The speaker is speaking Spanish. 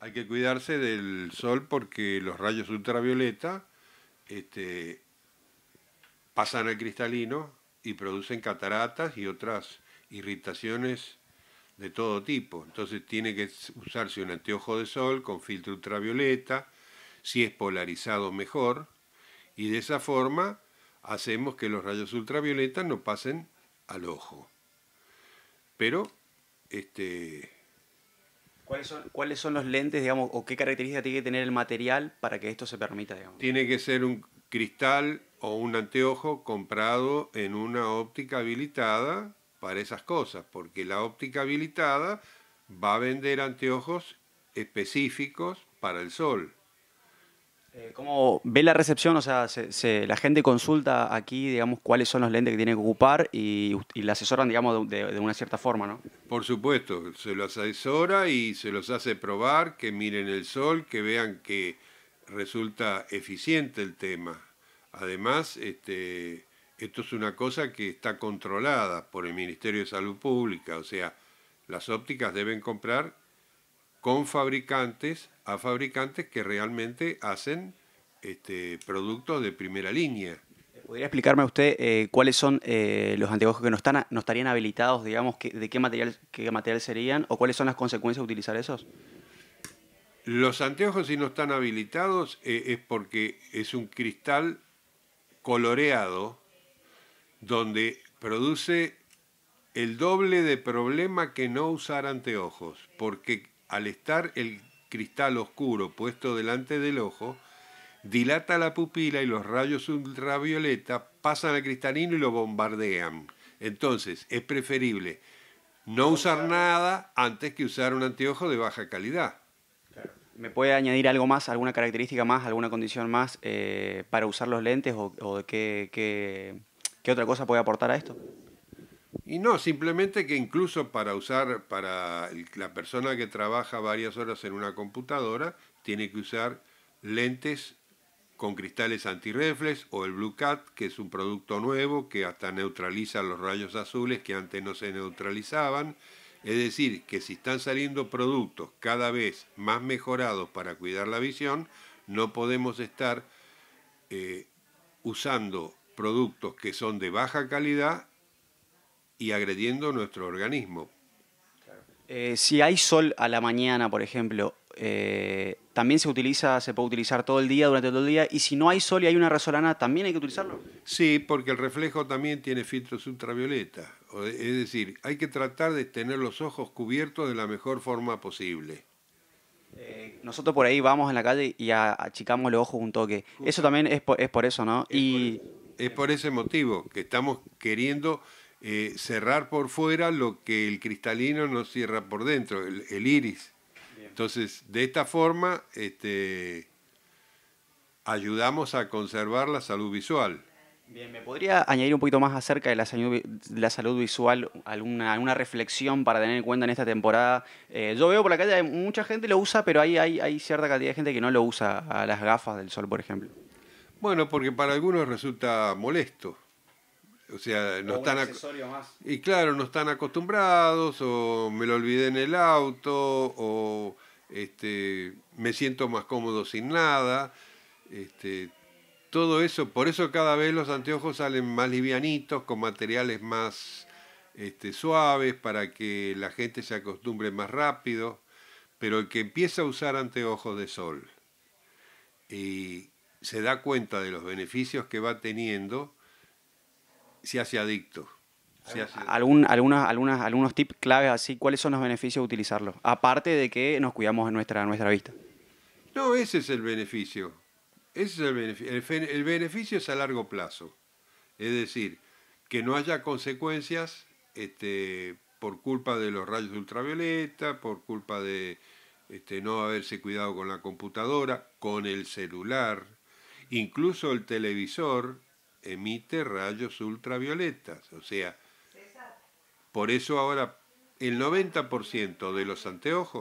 hay que cuidarse del sol porque los rayos ultravioleta este, pasan al cristalino y producen cataratas y otras irritaciones de todo tipo. Entonces tiene que usarse un anteojo de sol con filtro ultravioleta, si es polarizado mejor, y de esa forma hacemos que los rayos ultravioleta no pasen al ojo. Pero, este, ¿Cuáles son, los lentes, digamos, o qué características tiene que tener el material para que esto se permita, Tiene que ser un cristal o un anteojo comprado en una óptica habilitada para esas cosas, porque la óptica habilitada va a vender anteojos específicos para el sol. Eh, ¿Cómo ve la recepción? O sea, la gente consulta aquí, digamos, cuáles son los lentes que tiene que ocupar y, la asesoran, digamos, de, de, una cierta forma, ¿no? Por supuesto, se los asesora y se los hace probar, que miren el sol, que vean que resulta eficiente el tema. Además, este, esto es una cosa que está controlada por el Ministerio de Salud Pública, o sea, las ópticas deben comprar con fabricantes a fabricantes que realmente hacen este, productos de primera línea. ¿Podría explicarme a usted eh, cuáles son eh, los anteojos que no, están, no estarían habilitados, digamos, que, de qué material, qué material serían o cuáles son las consecuencias de utilizar esos? Los anteojos si no están habilitados eh, es porque es un cristal coloreado donde produce el doble de problema que no usar anteojos, porque al estar el cristal oscuro puesto delante del ojo, dilata la pupila y los rayos ultravioleta pasan al cristalino y lo bombardean. Entonces, es preferible no usar nada antes que usar un anteojo de baja calidad. ¿Me puede añadir algo más, alguna característica más, alguna condición más eh, para usar los lentes o, qué otra cosa puede aportar a esto? Y no, simplemente que incluso para usar, para la persona que trabaja varias horas en una computadora, tiene que usar lentes con cristales antirreflex o el Blue Cat, que es un producto nuevo que hasta neutraliza los rayos azules que antes no se neutralizaban. Es decir, que si están saliendo productos cada vez más mejorados para cuidar la visión, no podemos estar eh, usando productos que son de baja calidad y agrediendo nuestro organismo. Eh, si hay sol a la mañana, por ejemplo, eh, también se utiliza, se puede utilizar todo el día, durante todo el día, y si no hay sol y hay una resolana, ¿también hay que utilizarlo? Sí, porque el reflejo también tiene filtros ultravioleta, es decir, hay que tratar de tener los ojos cubiertos de la mejor forma posible. Eh, nosotros por ahí vamos en la calle y achicamos los ojos un toque. Eso también es por, eso, ¿no? y... es por ese motivo que estamos queriendo eh, cerrar por fuera lo que el cristalino no cierra por dentro, el, iris. Entonces, de esta forma, este, ayudamos a conservar la salud visual. Bien, ¿me podría añadir un poquito más acerca de la salud, visual, alguna, alguna, reflexión para tener en cuenta en esta temporada? Eh, yo veo por la calle, mucha gente lo usa, pero hay, hay, hay, cierta cantidad de gente que no lo usa, a las gafas del sol, por ejemplo. Bueno, porque para algunos resulta molesto. O sea, no están. Y claro, no están acostumbrados, o me lo olvidé en el auto, o este, me siento más cómodo sin nada. Este, todo eso, por eso cada vez los anteojos salen más livianitos, con materiales más este, suaves, para que la gente se acostumbre más rápido. Pero el que empieza a usar anteojos de sol y se da cuenta de los beneficios que va teniendo, se hace adicto. Algún, algunas, algunos tips claves así, ¿cuáles son los beneficios de utilizarlo? Aparte de que nos cuidamos de nuestra, nuestra vista. No, ese es el beneficio. Ese es el beneficio. el beneficio es a largo plazo. Es decir, que no haya consecuencias este, por culpa de los rayos ultravioleta, por culpa de este, no haberse cuidado con la computadora, con el celular, incluso el televisor, emite rayos ultravioletas. O sea, por eso ahora el 90% de los anteojos